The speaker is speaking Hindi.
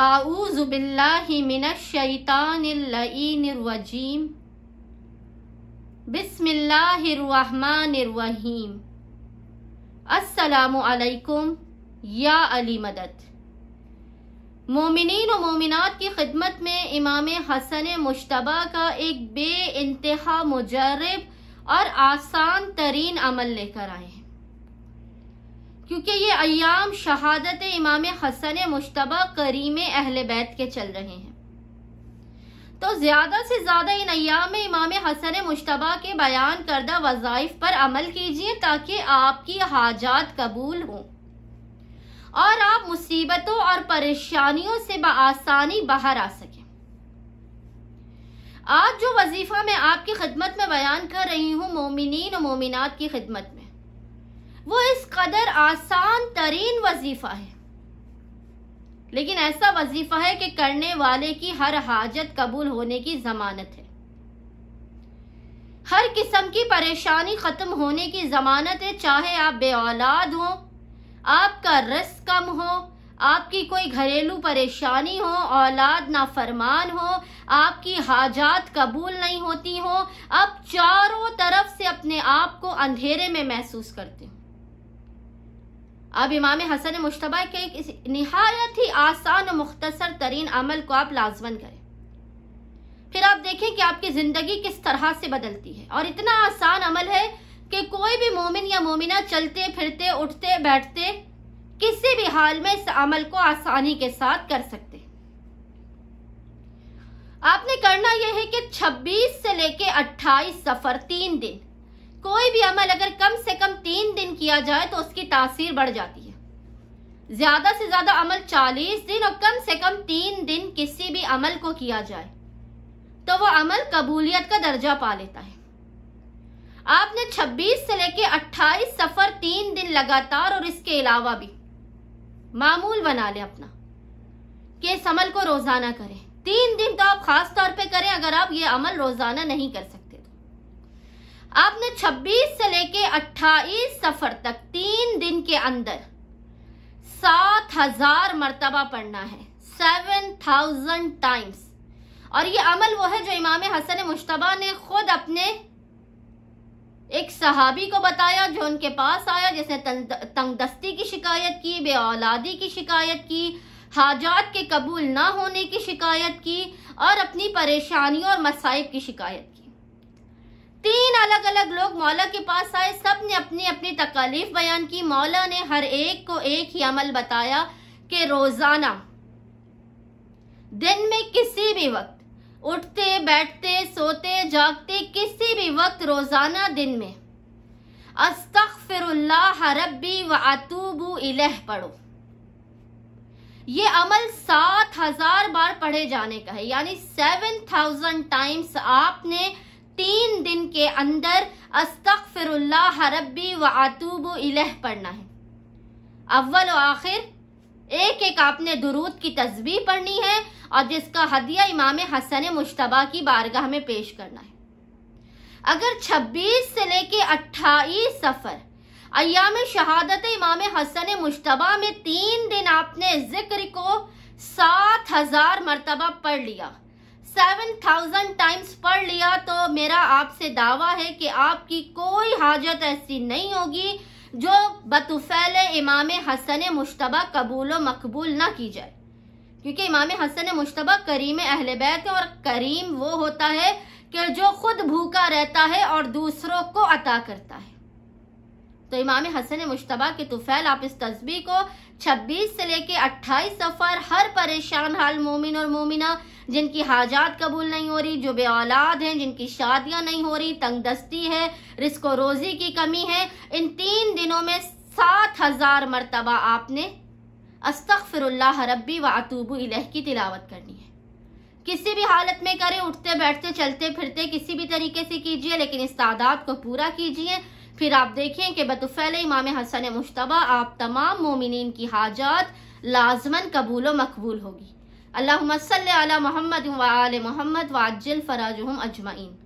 आऊज़ुबिल्लामिनशैतानरजीम बिस्मिल्लाहिर्रहमानिर्रहीम अस्सलाम या अली मदद मोमिन व मोमिनत की खिदमत में इमाम हसन मुशतबा का एक बे इंतहा मुजरब और आसान तरीन अमल लेकर आए हैं क्योंकि ये अयाम शहादत इमाम हसन मुशतबा करीम अहल बैत के चल रहे हैं तो ज़्यादा से ज़्यादा इन अयाम में इमाम हसन मुशतबा के बयान करदा वज़ाइफ पर अमल कीजिए ताकि आपकी हाजात कबूल हों और आप मुसीबतों और परेशानियों से बसानी बाहर आ सकें आज जो वजीफा मैं आपकी खिदमत में बयान कर रही हूँ मोमिन और मोमिनत की खिदमत में वो इस कदर आसान तरीन वजीफा है लेकिन ऐसा वजीफा है कि करने वाले की हर हाजत कबूल होने की जमानत है हर किस्म की परेशानी खत्म होने की जमानत है चाहे आप बे औलाद हो आपका रस कम हो आपकी कोई घरेलू परेशानी हो औलाद नाफरमान हो आपकी हाजात कबूल नहीं होती हो आप चारों तरफ से अपने आप को अंधेरे में महसूस करते हो अब इमाम हसन मुशतबा के एक नहायत ही आसान और मुख्तसर तरीन अमल को आप लाजमन करें फिर आप देखें कि आपकी ज़िंदगी किस तरह से बदलती है और इतना आसान अमल है कि कोई भी मोमिन या मोमिना चलते फिरते उठते बैठते किसी भी हाल में इस अमल को आसानी के साथ कर सकते आपने करना यह है कि 26 से लेकर 28 सफ़र तीन दिन कोई भी अमल अगर कम से कम तीन दिन किया जाए तो उसकी तासीर बढ़ जाती है ज्यादा से ज्यादा अमल चालीस दिन और कम से कम तीन दिन किसी भी अमल को किया जाए तो वह अमल कबूलियत का दर्जा पा लेता है आपने 26 से लेकर 28 सफर तीन दिन लगातार और इसके अलावा भी मामूल बना ले अपना कि इस अमल को रोजाना करें तीन दिन तो आप खास तौर पे करें अगर आप ये अमल रोजाना नहीं कर सकते आपने 26 से लेके 28 सफर तक तीन दिन के अंदर सात हजार मरतबा पढ़ना है सेवन थाउजेंड टाइम्स और ये अमल वो है जो इमाम हसन मुशतबा ने खुद अपने एक सहाबी को बताया जो उनके पास आया जिसने तंगदस्ती की शिकायत की बे औलादी की शिकायत की हाजात के कबूल ना होने की शिकायत की और अपनी परेशानियों और मसाइब की शिकायत तीन अलग अलग लोग मौला के पास आए सब ने अपनी अपनी तकालीफ बयान की मौला ने हर एक को एक ही अमल बताया कि रोजाना दिन में किसी भी वक्त उठते बैठते सोते जागते किसी भी वक्त रोजाना दिन में फिर हरबी व अतूबू इलेह पढ़ो ये अमल सात हजार बार पढ़े जाने का है यानी सेवन थाउजेंड टाइम्स आपने तीन दिन के अंदर अस्तक फिर हरबी व आतूब इलेह पढ़ना है अव्वल व आखिर एक एक आपने दुरूद की तस्वीर पढ़नी है और जिसका हदिया इमाम हसन मुशतबा की बारगाह में पेश करना है अगर 26 से लेके 28 सफ़र अयाम शहादत इमाम हसन मुशतबा में तीन दिन आपने जिक्र को सात हजार मरतबा पढ़ लिया सेवन थाउजेंड टाइम्स पढ़ लिया तो मेरा आपसे दावा है कि आपकी कोई हाजत ऐसी नहीं होगी जो बतुफैल इमाम हसन मुशतबा कबूल मकबूल ना की जाए क्योंकि इमाम हसन मुशतबा करीम अहल बैत और करीम वो होता है कि जो खुद भूखा रहता है और दूसरों को अता करता है तो इमाम हसन मुशतबा के तुफैल आप इस तस्वीर को 26 से लेके 28 सफ़र हर परेशान हाल मोमिन और मोमिना जिनकी हाजात कबूल नहीं हो रही जो बे औलाद हैं जिनकी शादियां नहीं हो रही तंग दस्ती है रिस्को रोजी की कमी है इन तीन दिनों में सात हजार मरतबा आपने अस्तफ़िरुल्लाह रब्बी व अतूबू इलेह की तिलावत करनी है किसी भी हालत में करें उठते बैठते चलते फिरते किसी भी तरीके से कीजिए लेकिन इस तादाद को पूरा कीजिए फिर आप देखें कि बतुफ़ैल इमाम हसन मुशतबा आप तमाम मोमिन की हाजात लाजमन कबूल व मकबूल होगी اللهم صل على محمد وعلى محمد وعجل فراجهم أجمعين